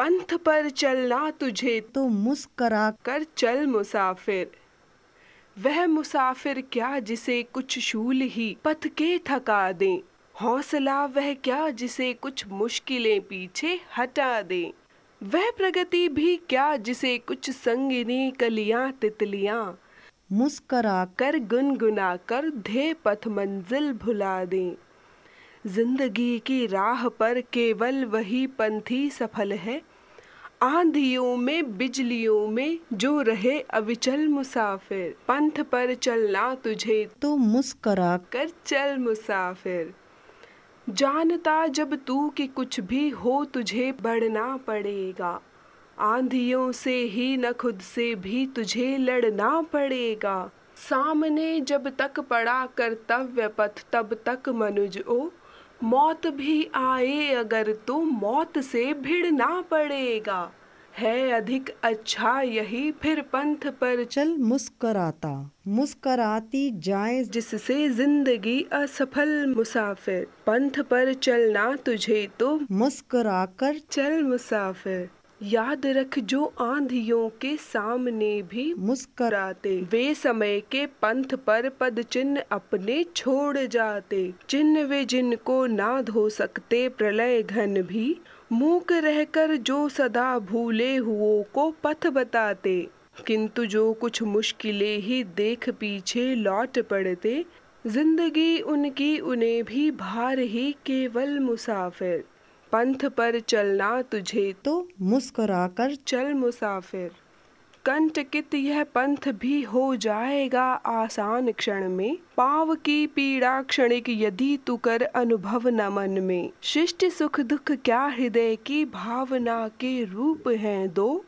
पंथ पर चलना तुझे तो मुस्करा कर चल मुसाफिर वह मुसाफिर क्या जिसे कुछ शूल ही पथ के थका दे हौसला वह क्या जिसे कुछ मुश्किलें पीछे हटा दे वह प्रगति भी क्या जिसे कुछ संगिनी कलियां तितलियां मुस्करा कर गुनगुना कर धे पथ मंजिल भुला दे जिंदगी की राह पर केवल वही पंथी सफल है आंधियों में बिजलियों में जो रहे अविचल मुसाफिर पंथ पर चलना तुझे तो मुस्करा कर चल मुसाफिर जानता जब तू कि कुछ भी हो तुझे बढ़ना पड़ेगा आंधियों से ही न खुद से भी तुझे लड़ना पड़ेगा सामने जब तक पड़ा कर्तव्य पथ तब तक मनुज ओ मौत भी आए अगर तो मौत से भिड़ना पड़ेगा है अधिक अच्छा यही फिर पंथ पर चल मुस्कराता मुस्कराती जाए जिससे जिंदगी असफल मुसाफिर पंथ पर चलना तुझे तो मुस्कराकर चल मुसाफिर याद रख जो आंधियों के सामने भी मुस्कराते वे समय के पंथ पर पद चिन्ह अपने छोड़ जाते चिन्ह वे जिनको ना धो सकते प्रलय घन भी मूक रहकर जो सदा भूले हुओ को पथ बताते किंतु जो कुछ मुश्किलें ही देख पीछे लौट पड़ते जिंदगी उनकी उन्हें भी भार ही केवल मुसाफिर पंथ पर चलना तुझे तो मुस्कुराकर चल मुसाफिर कंटकित यह पंथ भी हो जाएगा आसान क्षण में पाव की पीड़ा क्षणिक यदि तू कर अनुभव न मन में शिष्ट सुख दुख क्या हृदय की भावना के रूप हैं दो